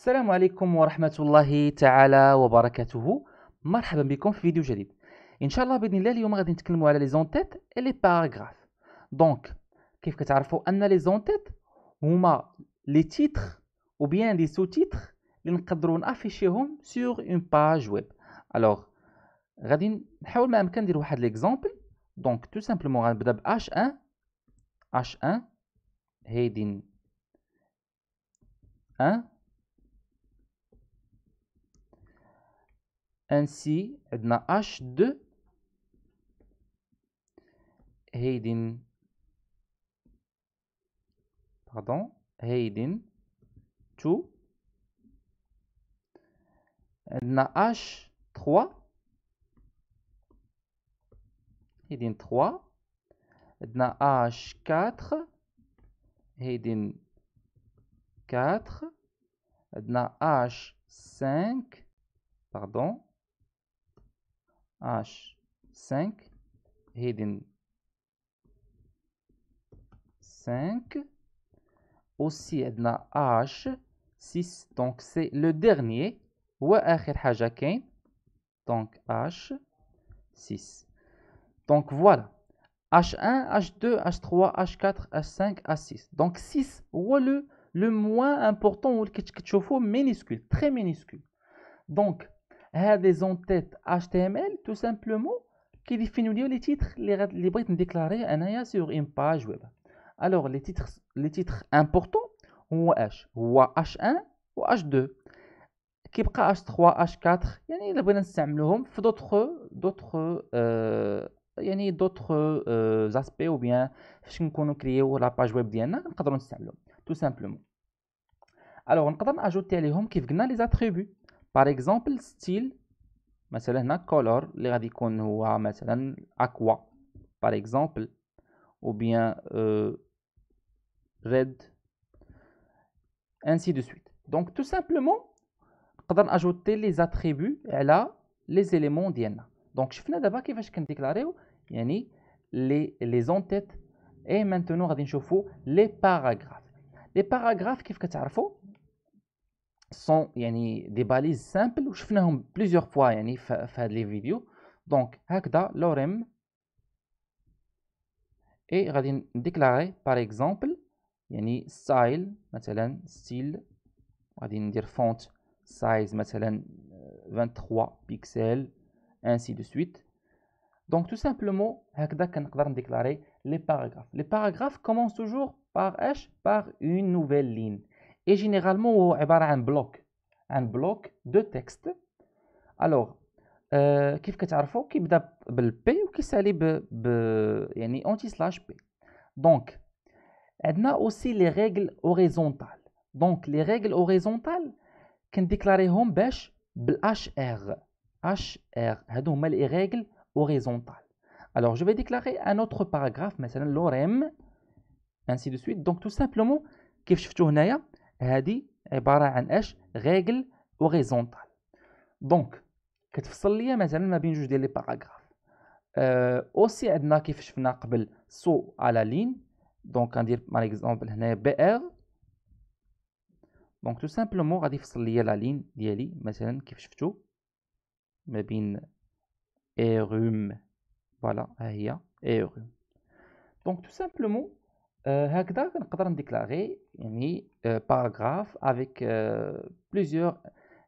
السلام عليكم ورحمة الله تعالى وبركاته مرحبا بكم في فيديو جديد ان شاء الله باذن الله اليوم غادي نتكلموا على لي زونتيت اي لي باراغراف دونك كيف كتعرفوا ان لي زونتيت هما لي تيتر او بيان لي سو تيتر اللي نقدروا نافيشيهم سور اون باج ويب الوغ غادي نحاول ما امكن ندير واحد ليكزامبل دونك تو سامبلومون غنبدا ب اش 1 اش 1 هيدين 1 Ainsi, عندنا H2. هيدين Pardon. هيدين 2. عندنا H3. هيدين 3. عندنا H4. هيدين 4. عندنا H5. Pardon. H5 hidden 5. Aussi, H6. Donc, c'est le dernier. Ou Donc, H6. Donc, voilà. H1, H2, H3, H4, H5, H6. Donc, 6 ou le, le moins important ou le minuscule, très minuscule. Donc, elle hein, a des entêtes HTML, tout simplement, qui définissent les titres, les briques déclarées sur une page web. Alors, les titres importants, ou H1, ou H2, qui pourraient H3, H4, il y a des de d'autres euh, euh, aspects, ou bien, ce qu'on a créé sur la page web d'INA, on peut avoir tout simplement. Alors, on peut ajouter les attributs. Par exemple, style, mais c'est la couleur, les radicaux nous a, mais c'est par exemple, ou bien euh، red, ainsi de suite. Donc, tout simplement, quand on a les attributs, elle les éléments d'Iena. Donc, je finis d'abord qu'il va déclarer, de déclarer, les les entêtes, et maintenant, on a dit les paragraphes. Les paragraphes, qu'est-ce qu'il faut faire? sont des balises simples. Je fais plusieurs fois dans faire les vidéos. Donc, Hakda, Lorem. Et je déclarer, par exemple, style, style. dire font size, 23 euh, pixels, ainsi de suite. Donc, tout simplement, Hakda, va déclarer les paragraphes. Les paragraphes commencent toujours par H, par une nouvelle ligne. Et généralement, il a un bloc. Un bloc de texte. Alors, euh, il y Qui anti-slash P Donc, elle a aussi les règles horizontales. Donc, les règles horizontales, qu'on déclare comme HR. HR. Donc, les règles horizontales. Alors, je vais déclarer un autre paragraphe, mais c'est l'ORM. Ainsi de suite. Donc, tout simplement, qui vous ce هذه عبارة عن اش غيغل اوريزونتال دونك كتفصل ليا مثلا ما بين جوج ديال لي باراغراف أه اوسي عندنا كيف شفنا قبل سو على لين دونك غندير مال اكزومبل هنايا بي ار دونك تو سامبلومون غادي يفصل ليا لا لين ديالي مثلا كيف شفتو ما بين روم فوالا ها هي روم دونك تو سامبلومون Euh, هكذا نقدر نديكلاغي يعني باراغراف افيك بليزيور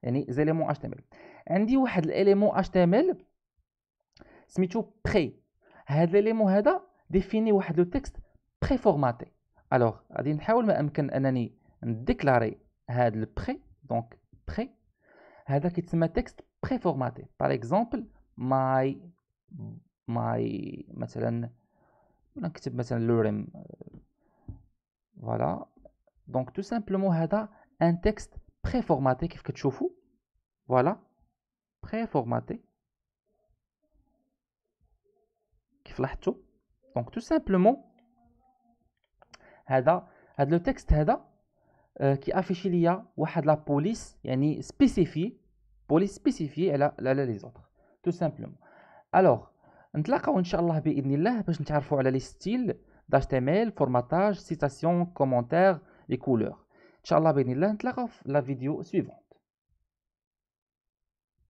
يعني زيليمون اتش تي ام ال عندي واحد الاليمون اتش تي ام ال سميتو بري هذا الاليمون هذا ديفيني واحد لو تكست بري فورماتي الوغ غادي نحاول ما امكن انني نديكلاري هذا البري دونك بري هذا كيتسمى تكست بري فورماتي باغ اكزومبل ماي ماي مثلا نكتب مثلا لوريم Voilà. Donc, tout simplement, un texte préformaté, qu'est-ce que tu Voilà. Préformaté. Donc, tout simplement, le texte euh, qui affiche il y a la police spécifiée, police spécifiée à les autres, tout simplement. Alors, نتلاقاو ان شاء الله styles HTML, formatage, citation, commentaires et couleurs. Inch'Allah, la vidéo suivante.